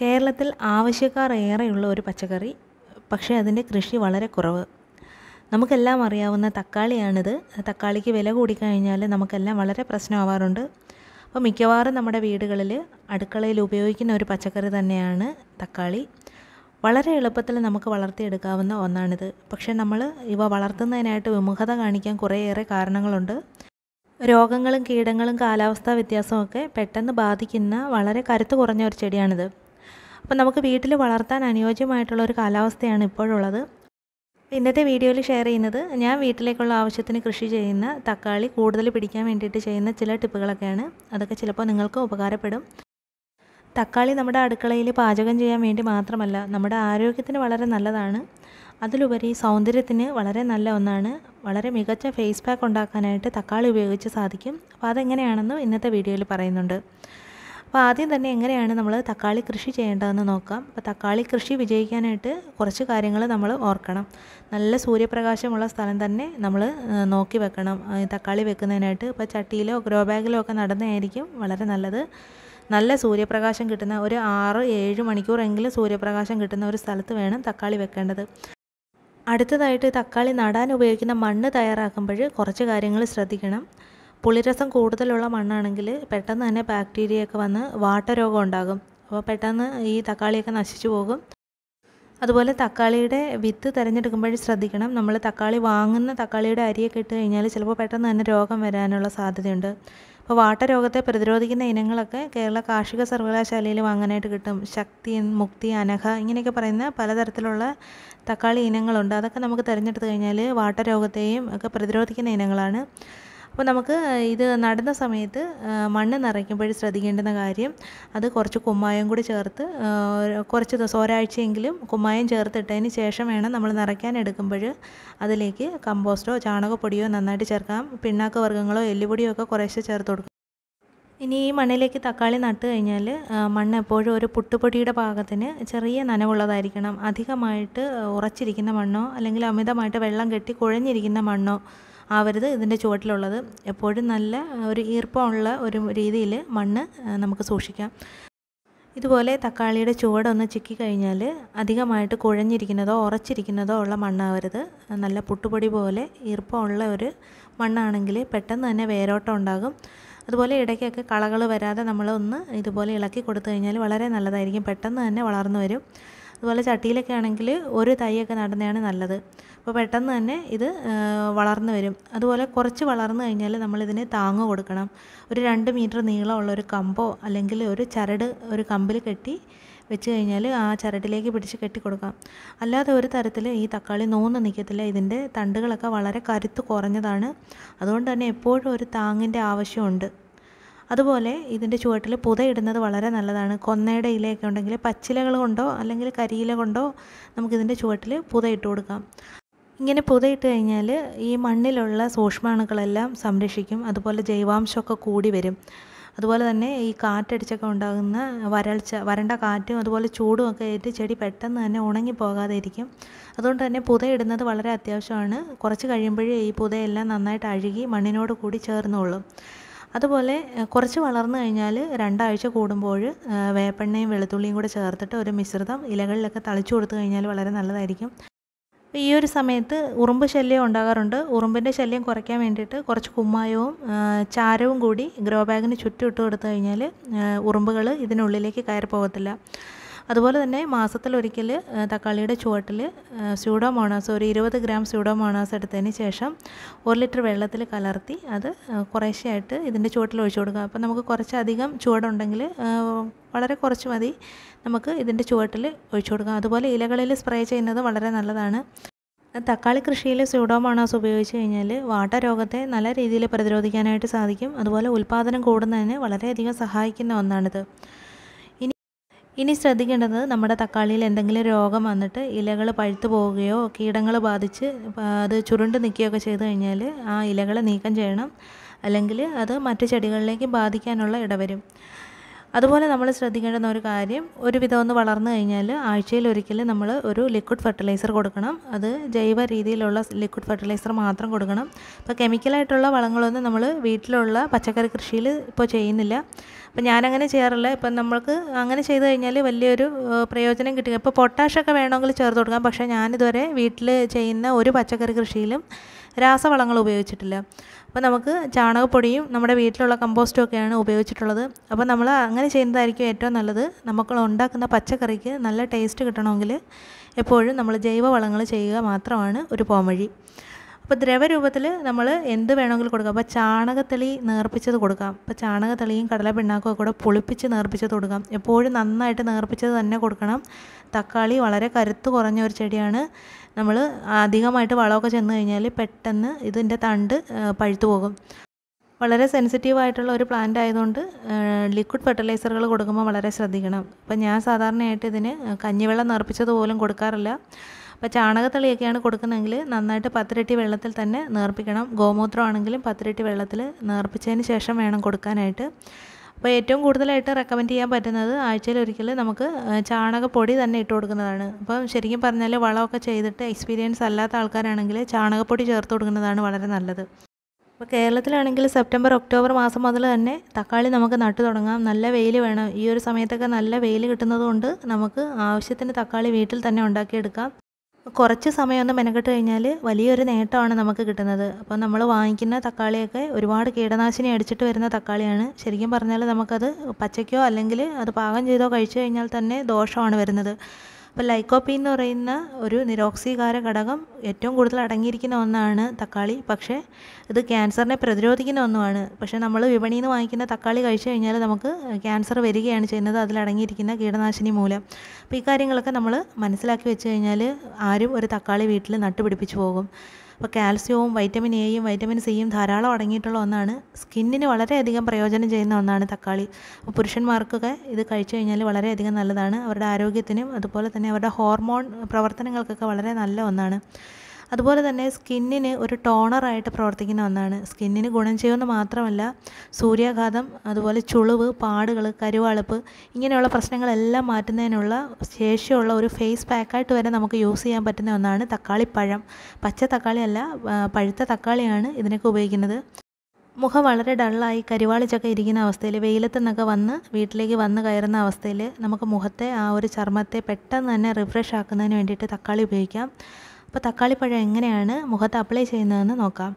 കേരളത്തിൽ ആവശ്യക്കാർ ഏറെയുള്ള ഒരു പച്ചക്കറി പക്ഷേ അതിൻ്റെ കൃഷി വളരെ കുറവ് നമുക്കെല്ലാം അറിയാവുന്ന തക്കാളിയാണിത് തക്കാളിക്ക് വില കൂടിക്കഴിഞ്ഞാൽ നമുക്കെല്ലാം വളരെ പ്രശ്നമാവാറുണ്ട് അപ്പോൾ മിക്കവാറും നമ്മുടെ വീടുകളിൽ അടുക്കളയിൽ ഉപയോഗിക്കുന്ന ഒരു പച്ചക്കറി തന്നെയാണ് തക്കാളി വളരെ എളുപ്പത്തിൽ നമുക്ക് വളർത്തിയെടുക്കാവുന്ന ഒന്നാണിത് പക്ഷേ നമ്മൾ ഇവ വളർത്തുന്നതിനായിട്ട് വിമുഖത കാണിക്കാൻ കുറേയേറെ കാരണങ്ങളുണ്ട് രോഗങ്ങളും കീടങ്ങളും കാലാവസ്ഥാ വ്യത്യാസമൊക്കെ പെട്ടെന്ന് ബാധിക്കുന്ന വളരെ കരുത്ത് കുറഞ്ഞ ഒരു ചെടിയാണിത് അപ്പോൾ നമുക്ക് വീട്ടിൽ വളർത്താൻ അനുയോജ്യമായിട്ടുള്ള ഒരു കാലാവസ്ഥയാണ് ഇപ്പോഴുള്ളത് ഇന്നത്തെ വീഡിയോയിൽ ഷെയർ ചെയ്യുന്നത് ഞാൻ വീട്ടിലേക്കുള്ള ആവശ്യത്തിന് കൃഷി ചെയ്യുന്ന തക്കാളി കൂടുതൽ പിടിക്കാൻ വേണ്ടിയിട്ട് ചെയ്യുന്ന ചില ടിപ്പുകളൊക്കെയാണ് അതൊക്കെ ചിലപ്പോൾ നിങ്ങൾക്ക് ഉപകാരപ്പെടും തക്കാളി നമ്മുടെ അടുക്കളയിൽ പാചകം ചെയ്യാൻ വേണ്ടി മാത്രമല്ല നമ്മുടെ ആരോഗ്യത്തിന് വളരെ നല്ലതാണ് അതിലുപരി സൗന്ദര്യത്തിന് വളരെ നല്ല ഒന്നാണ് വളരെ മികച്ച ഫേസ് പാക്ക് ഉണ്ടാക്കാനായിട്ട് തക്കാളി ഉപയോഗിച്ച് സാധിക്കും അപ്പോൾ അതെങ്ങനെയാണെന്നും ഇന്നത്തെ വീഡിയോയിൽ പറയുന്നുണ്ട് അപ്പോൾ ആദ്യം തന്നെ എങ്ങനെയാണ് നമ്മൾ തക്കാളി കൃഷി ചെയ്യേണ്ടതെന്ന് നോക്കാം അപ്പോൾ തക്കാളി കൃഷി വിജയിക്കാനായിട്ട് കുറച്ച് കാര്യങ്ങൾ നമ്മൾ ഓർക്കണം നല്ല സൂര്യപ്രകാശമുള്ള സ്ഥലം തന്നെ നമ്മൾ നോക്കി വെക്കണം തക്കാളി വെക്കുന്നതിനായിട്ട് ഇപ്പോൾ ചട്ടിയിലോ ഗ്രോ ബാഗിലോ ഒക്കെ നടന്നതായിരിക്കും വളരെ നല്ലത് നല്ല സൂര്യപ്രകാശം കിട്ടുന്ന ഒരു ആറ് ഏഴ് മണിക്കൂറെങ്കിലും സൂര്യപ്രകാശം കിട്ടുന്ന ഒരു സ്ഥലത്ത് വേണം തക്കാളി വെക്കേണ്ടത് അടുത്തതായിട്ട് തക്കാളി നടാൻ ഉപയോഗിക്കുന്ന മണ്ണ് തയ്യാറാക്കുമ്പോൾ കുറച്ച് കാര്യങ്ങൾ ശ്രദ്ധിക്കണം പുളിരസം കൂടുതലുള്ള മണ്ണാണെങ്കിൽ പെട്ടെന്ന് തന്നെ ബാക്ടീരിയയൊക്കെ വന്ന് വാട്ടരോഗം ഉണ്ടാകും അപ്പോൾ പെട്ടെന്ന് ഈ തക്കാളിയൊക്കെ നശിച്ചു പോകും അതുപോലെ തക്കാളിയുടെ വിത്ത് തിരഞ്ഞെടുക്കുമ്പോഴും ശ്രദ്ധിക്കണം നമ്മൾ തക്കാളി വാങ്ങുന്ന തക്കാളിയുടെ അരിയൊക്കെ ഇട്ട് കഴിഞ്ഞാൽ ചിലപ്പോൾ പെട്ടെന്ന് തന്നെ രോഗം വരാനുള്ള സാധ്യതയുണ്ട് അപ്പോൾ വാട്ടരോഗത്തെ പ്രതിരോധിക്കുന്ന ഇനങ്ങളൊക്കെ കേരള കാർഷിക സർവകലാശാലയിൽ വാങ്ങാനായിട്ട് കിട്ടും ശക്തി മുക്തി അനഘ ഇങ്ങനെയൊക്കെ പറയുന്ന പലതരത്തിലുള്ള തക്കാളി ഇനങ്ങളുണ്ട് അതൊക്കെ നമുക്ക് തിരഞ്ഞെടുത്ത് കഴിഞ്ഞാൽ വാട്ടരോഗത്തെയും ഒക്കെ പ്രതിരോധിക്കുന്ന ഇനങ്ങളാണ് അപ്പോൾ നമുക്ക് ഇത് നടുന്ന സമയത്ത് മണ്ണ് നിറയ്ക്കുമ്പോഴും ശ്രദ്ധിക്കേണ്ടുന്ന കാര്യം അത് കുറച്ച് കുമ്മായം കൂടി ചേർത്ത് കുറച്ച് ദിവസം ഒരാഴ്ചയെങ്കിലും കുമ്മായം ചേർത്തിട്ടതിന് ശേഷം വേണം നമ്മൾ നിറയ്ക്കാൻ എടുക്കുമ്പോൾ അതിലേക്ക് കമ്പോസ്റ്റോ ചാണകപ്പൊടിയോ നന്നായിട്ട് ചേർക്കാം പിണ്ണാക്ക വർഗ്ഗങ്ങളോ എല്ലുപൊടിയോ ഒക്കെ കുറേശ്ശെ ചേർത്ത് കൊടുക്കും ഇനി ഈ മണ്ണിലേക്ക് തക്കാളി നട്ട് കഴിഞ്ഞാൽ മണ്ണ് എപ്പോഴും ഒരു പുട്ടുപൊടിയുടെ പാകത്തിന് ചെറിയ നനവുള്ളതായിരിക്കണം അധികമായിട്ട് ഉറച്ചിരിക്കുന്ന മണ്ണോ അല്ലെങ്കിൽ അമിതമായിട്ട് വെള്ളം കെട്ടി കുഴഞ്ഞിരിക്കുന്ന മണ്ണോ ആവരുത് ഇതിൻ്റെ ചുവട്ടിലുള്ളത് എപ്പോഴും നല്ല ഒരു ഈർപ്പമുള്ള ഒരു രീതിയിൽ മണ്ണ് നമുക്ക് സൂക്ഷിക്കാം ഇതുപോലെ തക്കാളിയുടെ ചുവടൊന്ന് ചിക്കി കഴിഞ്ഞാൽ അധികമായിട്ട് കുഴഞ്ഞിരിക്കുന്നതോ ഉറച്ചിരിക്കുന്നതോ ഉള്ള മണ്ണാവരുത് നല്ല പുട്ടുപൊടി പോലെ ഈർപ്പമുള്ള ഒരു മണ്ണാണെങ്കിൽ പെട്ടെന്ന് തന്നെ വേരോട്ടം ഉണ്ടാകും അതുപോലെ ഇടയ്ക്കൊക്കെ കളകൾ വരാതെ നമ്മൾ ഒന്ന് ഇതുപോലെ ഇളക്കി കൊടുത്തു കഴിഞ്ഞാൽ വളരെ നല്ലതായിരിക്കും പെട്ടെന്ന് തന്നെ വളർന്നു വരും അതുപോലെ ചട്ടിയിലൊക്കെ ആണെങ്കിൽ ഒരു തൈയൊക്കെ നടുന്നതാണ് നല്ലത് അപ്പോൾ പെട്ടെന്ന് തന്നെ ഇത് വളർന്നു വരും അതുപോലെ കുറച്ച് വളർന്നു കഴിഞ്ഞാൽ നമ്മളിതിന് താങ്ങ് കൊടുക്കണം ഒരു രണ്ട് മീറ്റർ നീളമുള്ള ഒരു കമ്പോ അല്ലെങ്കിൽ ഒരു ചരട് ഒരു കമ്പിൽ കെട്ടി വെച്ച് കഴിഞ്ഞാൽ ആ ചരട്ടിലേക്ക് പിടിച്ച് കെട്ടി കൊടുക്കാം അല്ലാതെ ഒരു തരത്തിൽ ഈ തക്കാളി നോന്ന് നിൽക്കത്തില്ല ഇതിൻ്റെ തണ്ടുകളൊക്കെ വളരെ കരുത്ത് കുറഞ്ഞതാണ് അതുകൊണ്ട് തന്നെ എപ്പോഴും ഒരു താങ്ങിൻ്റെ ആവശ്യമുണ്ട് അതുപോലെ ഇതിൻ്റെ ചുവട്ടിൽ പുതയിടുന്നത് വളരെ നല്ലതാണ് കൊന്നയുടെ ഇലയൊക്കെ ഉണ്ടെങ്കിൽ പച്ചിലകൾ കൊണ്ടോ അല്ലെങ്കിൽ കരിയില കൊണ്ടോ നമുക്കിതിൻ്റെ ചുവട്ടിൽ പുതയിട്ട് കൊടുക്കാം ഇങ്ങനെ പുതയിട്ട് കഴിഞ്ഞാൽ ഈ മണ്ണിലുള്ള സൂക്ഷ്മാണുക്കളെല്ലാം സംരക്ഷിക്കും അതുപോലെ ജൈവാംശമൊക്കെ കൂടി വരും അതുപോലെ തന്നെ ഈ കാറ്റടിച്ചൊക്കെ ഉണ്ടാകുന്ന വരൾച്ച വരണ്ട കാറ്റും അതുപോലെ ചൂടും ഒക്കെ ഏറ്റ് ചെടി പെട്ടെന്ന് തന്നെ ഉണങ്ങി പോകാതെ ഇരിക്കും അതുകൊണ്ട് തന്നെ പുതയിടുന്നത് വളരെ അത്യാവശ്യമാണ് കുറച്ച് കഴിയുമ്പോഴേ ഈ പുതയെല്ലാം നന്നായിട്ട് അഴുകി മണ്ണിനോട് കൂടി ചേർന്നോളും അതുപോലെ കുറച്ച് വളർന്നു കഴിഞ്ഞാൽ രണ്ടാഴ്ച കൂടുമ്പോൾ വേപ്പെണ്ണയും വെളുത്തുള്ളിയും കൂടെ ചേർത്തിട്ട് ഒരു മിശ്രിതം ഇലകളിലൊക്കെ തളിച്ചു കൊടുത്തു കഴിഞ്ഞാൽ വളരെ നല്ലതായിരിക്കും ഈ ഒരു സമയത്ത് ഉറുമ്പ് ശല്യം ഉണ്ടാകാറുണ്ട് ഉറുമ്പിൻ്റെ ശല്യം കുറയ്ക്കാൻ വേണ്ടിയിട്ട് കുറച്ച് കുമ്മായവും ചാരവും കൂടി ഗ്രോ ബാഗിന് ചുറ്റും ഇട്ട് കൊടുത്തു കഴിഞ്ഞാൽ ഉറുമ്പുകൾ ഇതിനുള്ളിലേക്ക് കയറി പോകത്തില്ല അതുപോലെ തന്നെ മാസത്തിലൊരിക്കൽ തക്കാളിയുടെ ചുവട്ടിൽ സ്യൂഡോമോണാസ് ഒരു ഇരുപത് ഗ്രാം സ്യൂഡോമോണാസ് എടുത്തതിന് ശേഷം ഒരു ലിറ്റർ വെള്ളത്തിൽ കലർത്തി അത് കുറേശ്ശെയായിട്ട് ഇതിൻ്റെ ചുവട്ടിൽ ഒഴിച്ചു കൊടുക്കുക അപ്പോൾ നമുക്ക് കുറച്ചധികം ചുവടുണ്ടെങ്കിൽ വളരെ കുറച്ച് മതി നമുക്ക് ഇതിൻ്റെ ചുവട്ടിൽ ഒഴിച്ചു കൊടുക്കാം അതുപോലെ ഇലകളിൽ സ്പ്രേ ചെയ്യുന്നത് വളരെ നല്ലതാണ് തക്കാളി കൃഷിയിൽ സ്യൂഡോമോണാസ് ഉപയോഗിച്ച് കഴിഞ്ഞാൽ വാട്ടരോഗത്തെ നല്ല രീതിയിൽ പ്രതിരോധിക്കാനായിട്ട് സാധിക്കും അതുപോലെ ഉൽപ്പാദനം കൂടുന്നതിന് വളരെയധികം സഹായിക്കുന്ന ഒന്നാണിത് ഇനി ശ്രദ്ധിക്കേണ്ടത് നമ്മുടെ തക്കാളിയിൽ എന്തെങ്കിലും രോഗം വന്നിട്ട് ഇലകൾ പഴുത്തു പോവുകയോ കീടങ്ങൾ ബാധിച്ച് അത് ചുരുണ്ട് നിൽക്കുകയൊക്കെ ചെയ്തു കഴിഞ്ഞാൽ ആ ഇലകളെ നീക്കം ചെയ്യണം അല്ലെങ്കിൽ അത് മറ്റു ചെടികളിലേക്ക് ബാധിക്കാനുള്ള ഇടവരും അതുപോലെ നമ്മൾ ശ്രദ്ധിക്കേണ്ടുന്ന ഒരു കാര്യം ഒരു വിധം ഒന്ന് വളർന്നു കഴിഞ്ഞാൽ ആഴ്ചയിൽ ഒരിക്കൽ നമ്മൾ ഒരു ലിക്വിഡ് ഫെർട്ടിലൈസർ കൊടുക്കണം അത് ജൈവ രീതിയിലുള്ള ലിക്വിഡ് ഫെർട്ടിലൈസർ മാത്രം കൊടുക്കണം അപ്പോൾ കെമിക്കലായിട്ടുള്ള വളങ്ങളൊന്നും നമ്മൾ വീട്ടിലുള്ള പച്ചക്കറി കൃഷിയിൽ ഇപ്പോൾ ചെയ്യുന്നില്ല അപ്പോൾ ഞാനങ്ങനെ ചെയ്യാറില്ല ഇപ്പം നമ്മൾക്ക് അങ്ങനെ ചെയ്ത് കഴിഞ്ഞാൽ വലിയൊരു പ്രയോജനം കിട്ടുക ഇപ്പോൾ പൊട്ടാഷൊക്കെ വേണമെങ്കിൽ ചേർത്ത് കൊടുക്കാം പക്ഷേ ഞാനിതുവരെ വീട്ടിൽ ചെയ്യുന്ന ഒരു പച്ചക്കറി കൃഷിയിലും രാസവളങ്ങൾ ഉപയോഗിച്ചിട്ടില്ല അപ്പോൾ നമുക്ക് ചാണകപ്പൊടിയും നമ്മുടെ വീട്ടിലുള്ള കമ്പോസ്റ്റും ഒക്കെയാണ് ഉപയോഗിച്ചിട്ടുള്ളത് അപ്പോൾ നമ്മൾ അങ്ങനെ ചെയ്യുന്നതായിരിക്കും ഏറ്റവും നല്ലത് നമുക്ക് ഉണ്ടാക്കുന്ന പച്ചക്കറിക്ക് നല്ല ടേസ്റ്റ് കിട്ടണമെങ്കിൽ എപ്പോഴും നമ്മൾ ജൈവവളങ്ങൾ ചെയ്യുക മാത്രമാണ് ഒരു പോംവഴി അപ്പോൾ ദ്രവരൂപത്തിൽ നമ്മൾ എന്ത് വേണമെങ്കിലും കൊടുക്കാം അപ്പോൾ ചാണകത്തളി നേർപ്പിച്ചത് കൊടുക്കാം അപ്പോൾ ചാണകത്തളിയും കടല പിണ്ണാക്കും കൂടെ പുളിപ്പിച്ച് നേർപ്പിച്ചത് കൊടുക്കാം എപ്പോഴും നന്നായിട്ട് നേർപ്പിച്ചത് തന്നെ കൊടുക്കണം തക്കാളി വളരെ കരുത്ത് കുറഞ്ഞ ഒരു ചെടിയാണ് നമ്മൾ അധികമായിട്ട് വളമൊക്കെ ചെന്ന് കഴിഞ്ഞാൽ പെട്ടെന്ന് ഇതിൻ്റെ തണ്ട് പഴുത്തു പോകും വളരെ സെൻസിറ്റീവ് ആയിട്ടുള്ള ഒരു പ്ലാന്റ് ആയതുകൊണ്ട് ലിക്വിഡ് ഫെർട്ടിലൈസറുകൾ കൊടുക്കുമ്പോൾ വളരെ ശ്രദ്ധിക്കണം അപ്പം ഞാൻ സാധാരണയായിട്ട് ഇതിന് കഞ്ഞിവെള്ളം നിറപ്പിച്ചത് പോലും കൊടുക്കാറില്ല അപ്പോൾ ചാണകത്തളിയൊക്കെയാണ് കൊടുക്കുന്നതെങ്കിൽ നന്നായിട്ട് പത്തിരട്ടി വെള്ളത്തിൽ തന്നെ നേർപ്പിക്കണം ഗോമൂത്രമാണെങ്കിലും പത്തിരട്ടി വെള്ളത്തിൽ നേർപ്പിച്ചതിന് ശേഷം വേണം കൊടുക്കാനായിട്ട് അപ്പോൾ ഏറ്റവും കൂടുതലായിട്ട് റെക്കമെൻഡ് ചെയ്യാൻ പറ്റുന്നത് ആഴ്ചയിൽ ഒരിക്കൽ നമുക്ക് ചാണകപ്പൊടി തന്നെ ഇട്ട് കൊടുക്കുന്നതാണ് അപ്പം ശരിക്കും പറഞ്ഞാൽ വളമൊക്കെ ചെയ്തിട്ട് എക്സ്പീരിയൻസ് അല്ലാത്ത ആൾക്കാരാണെങ്കിൽ ചാണകപ്പൊടി ചേർത്ത് കൊടുക്കുന്നതാണ് വളരെ നല്ലത് ഇപ്പോൾ കേരളത്തിലാണെങ്കിൽ സെപ്റ്റംബർ ഒക്ടോബർ മാസം മുതൽ തന്നെ തക്കാളി നമുക്ക് നട്ടു തുടങ്ങാം നല്ല വെയിൽ വേണം ഈ ഒരു സമയത്തൊക്കെ നല്ല വെയിൽ കിട്ടുന്നതുകൊണ്ട് നമുക്ക് ആവശ്യത്തിന് തക്കാളി വീട്ടിൽ തന്നെ ഉണ്ടാക്കിയെടുക്കാം കുറച്ച് സമയം ഒന്ന് മെനക്കെട്ട് കഴിഞ്ഞാൽ വലിയൊരു നേട്ടമാണ് നമുക്ക് കിട്ടുന്നത് അപ്പോൾ നമ്മൾ വാങ്ങിക്കുന്ന തക്കാളിയൊക്കെ ഒരുപാട് കീടനാശിനി അടിച്ചിട്ട് വരുന്ന തക്കാളിയാണ് ശരിക്കും പറഞ്ഞാൽ നമുക്കത് പച്ചയ്ക്കോ അല്ലെങ്കിൽ അത് പാകം ചെയ്തോ കഴിച്ചു കഴിഞ്ഞാൽ തന്നെ ദോഷമാണ് വരുന്നത് അപ്പോൾ ലൈക്കോപ്പി എന്ന് പറയുന്ന ഒരു നിരോക്സികാര ഘടകം ഏറ്റവും കൂടുതൽ അടങ്ങിയിരിക്കുന്ന ഒന്നാണ് തക്കാളി പക്ഷേ ഇത് ക്യാൻസറിനെ പ്രതിരോധിക്കുന്ന ഒന്നുമാണ് പക്ഷേ നമ്മൾ വിപണിയിൽ നിന്ന് വാങ്ങിക്കുന്ന തക്കാളി കഴിച്ചു കഴിഞ്ഞാൽ നമുക്ക് ക്യാൻസർ വരികയാണ് ചെയ്യുന്നത് അതിലടങ്ങിയിരിക്കുന്ന കീടനാശിനി മൂലം അപ്പോൾ ഇക്കാര്യങ്ങളൊക്കെ നമ്മൾ മനസ്സിലാക്കി വെച്ച് കഴിഞ്ഞാൽ ആരും ഒരു തക്കാളി വീട്ടിൽ നട്ടുപിടിപ്പിച്ചു പോകും അപ്പോൾ കാൽസ്യവും വൈറ്റമിൻ എയും വൈറ്റമിൻ സിയും ധാരാളം അടങ്ങിയിട്ടുള്ള ഒന്നാണ് സ്കിന്നിന് വളരെയധികം പ്രയോജനം ചെയ്യുന്ന ഒന്നാണ് തക്കാളി അപ്പോൾ പുരുഷന്മാർക്കൊക്കെ ഇത് കഴിച്ചു കഴിഞ്ഞാൽ വളരെയധികം നല്ലതാണ് അവരുടെ ആരോഗ്യത്തിനും അതുപോലെ തന്നെ അവരുടെ ഹോർമോൺ പ്രവർത്തനങ്ങൾക്കൊക്കെ വളരെ നല്ല ഒന്നാണ് അതുപോലെ തന്നെ സ്കിന്നിന് ഒരു ടോണറായിട്ട് പ്രവർത്തിക്കുന്ന ഒന്നാണ് സ്കിന്നിന് ഗുണം ചെയ്യുമെന്ന് മാത്രമല്ല സൂര്യാഘാതം അതുപോലെ ചുളിവ് പാടുകൾ കരുവാളപ്പ് ഇങ്ങനെയുള്ള പ്രശ്നങ്ങളെല്ലാം മാറ്റുന്നതിനുള്ള ശേഷിയുള്ള ഒരു ഫേസ് പാക്കായിട്ട് വരെ നമുക്ക് യൂസ് ചെയ്യാൻ പറ്റുന്ന ഒന്നാണ് തക്കാളിപ്പഴം പച്ച തക്കാളിയല്ല പഴുത്ത തക്കാളിയാണ് ഇതിനൊക്കെ ഉപയോഗിക്കുന്നത് മുഖം വളരെ ഡള്ളായി കരിവാളിച്ചൊക്കെ ഇരിക്കുന്ന അവസ്ഥയിൽ വെയിലത്തു നിന്നൊക്കെ വന്ന് വീട്ടിലേക്ക് വന്ന് കയറുന്ന അവസ്ഥയിൽ നമുക്ക് മുഖത്തെ ആ ഒരു ചർമ്മത്തെ പെട്ടെന്ന് തന്നെ റിഫ്രഷ് ആക്കുന്നതിന് വേണ്ടിയിട്ട് തക്കാളി ഉപയോഗിക്കാം അപ്പോൾ തക്കാളിപ്പഴം എങ്ങനെയാണ് മുഖത്ത് അപ്ലൈ ചെയ്യുന്നതെന്ന് നോക്കാം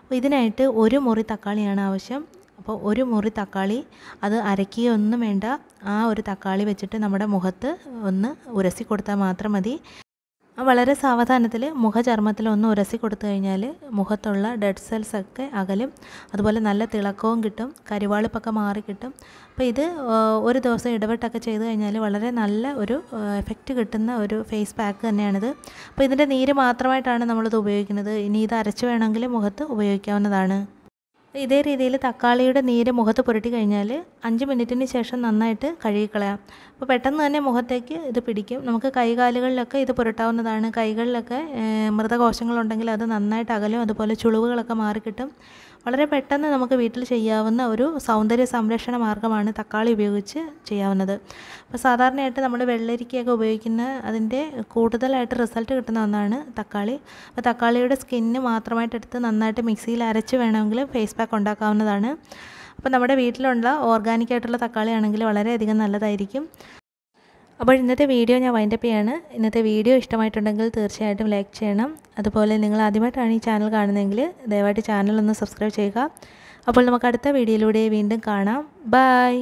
അപ്പോൾ ഇതിനായിട്ട് ഒരു മുറി തക്കാളിയാണ് ആവശ്യം അപ്പോൾ ഒരു മുറി തക്കാളി അത് അരക്കുകയൊന്നും വേണ്ട ആ ഒരു തക്കാളി വെച്ചിട്ട് നമ്മുടെ മുഖത്ത് ഒന്ന് ഉരസി കൊടുത്താൽ മാത്രം മതി വളരെ സാവധാനത്തിൽ മുഖചർമ്മത്തിൽ ഒന്ന് ഉരസി കൊടുത്തു കഴിഞ്ഞാൽ മുഖത്തുള്ള ഡെഡ് സെൽസ് ഒക്കെ അകലും അതുപോലെ നല്ല തിളക്കവും കിട്ടും കരിവാളിപ്പൊക്കെ മാറി കിട്ടും അപ്പോൾ ഇത് ഒരു ദിവസം ഇടപെട്ടൊക്കെ ചെയ്തു കഴിഞ്ഞാൽ വളരെ നല്ല ഒരു എഫക്റ്റ് കിട്ടുന്ന ഒരു ഫേസ് പാക്ക് തന്നെയാണിത് അപ്പോൾ ഇതിൻ്റെ നീര് മാത്രമായിട്ടാണ് നമ്മളിത് ഉപയോഗിക്കുന്നത് ഇനി ഇത് അരച്ച് വേണമെങ്കിൽ മുഖത്ത് ഉപയോഗിക്കാവുന്നതാണ് ഇതേ രീതിയിൽ തക്കാളിയുടെ നീര് മുഖത്ത് പുരട്ടി കഴിഞ്ഞാൽ അഞ്ച് മിനിറ്റിന് ശേഷം നന്നായിട്ട് കഴുകിക്കളയാം അപ്പോൾ പെട്ടെന്ന് തന്നെ മുഖത്തേക്ക് ഇത് പിടിക്കും നമുക്ക് കൈകാലുകളിലൊക്കെ ഇത് പുരട്ടാവുന്നതാണ് കൈകളിലൊക്കെ മൃതകോശങ്ങളുണ്ടെങ്കിൽ അത് നന്നായിട്ട് അകലും അതുപോലെ ചുളിവുകളൊക്കെ മാറിക്കിട്ടും വളരെ പെട്ടെന്ന് നമുക്ക് വീട്ടിൽ ചെയ്യാവുന്ന ഒരു സൗന്ദര്യ സംരക്ഷണ മാർഗ്ഗമാണ് തക്കാളി ഉപയോഗിച്ച് ചെയ്യാവുന്നത് അപ്പോൾ സാധാരണയായിട്ട് നമ്മൾ വെള്ളരിക്കയൊക്കെ ഉപയോഗിക്കുന്ന അതിൻ്റെ കൂടുതലായിട്ട് റിസൾട്ട് കിട്ടുന്ന ഒന്നാണ് തക്കാളി അപ്പോൾ തക്കാളിയുടെ സ്കിന്ന് മാത്രമായിട്ട് എടുത്ത് നന്നായിട്ട് മിക്സിയിൽ അരച്ച് വേണമെങ്കിൽ ഫേസ് പാക്ക് ഉണ്ടാക്കാവുന്നതാണ് അപ്പോൾ നമ്മുടെ വീട്ടിലുള്ള ഓർഗാനിക് ആയിട്ടുള്ള തക്കാളി ആണെങ്കിൽ വളരെയധികം നല്ലതായിരിക്കും അപ്പോൾ ഇന്നത്തെ വീഡിയോ ഞാൻ വൈൻഡപ്പ് ചെയ്യാണ് ഇന്നത്തെ വീഡിയോ ഇഷ്ടമായിട്ടുണ്ടെങ്കിൽ തീർച്ചയായിട്ടും ലൈക്ക് ചെയ്യണം അതുപോലെ നിങ്ങൾ ആദ്യമായിട്ടാണ് ഈ ചാനൽ കാണുന്നതെങ്കിൽ ദയവായിട്ട് ചാനൽ ഒന്ന് സബ്സ്ക്രൈബ് ചെയ്യുക അപ്പോൾ നമുക്ക് അടുത്ത വീഡിയോയിലൂടെ വീണ്ടും കാണാം ബായ്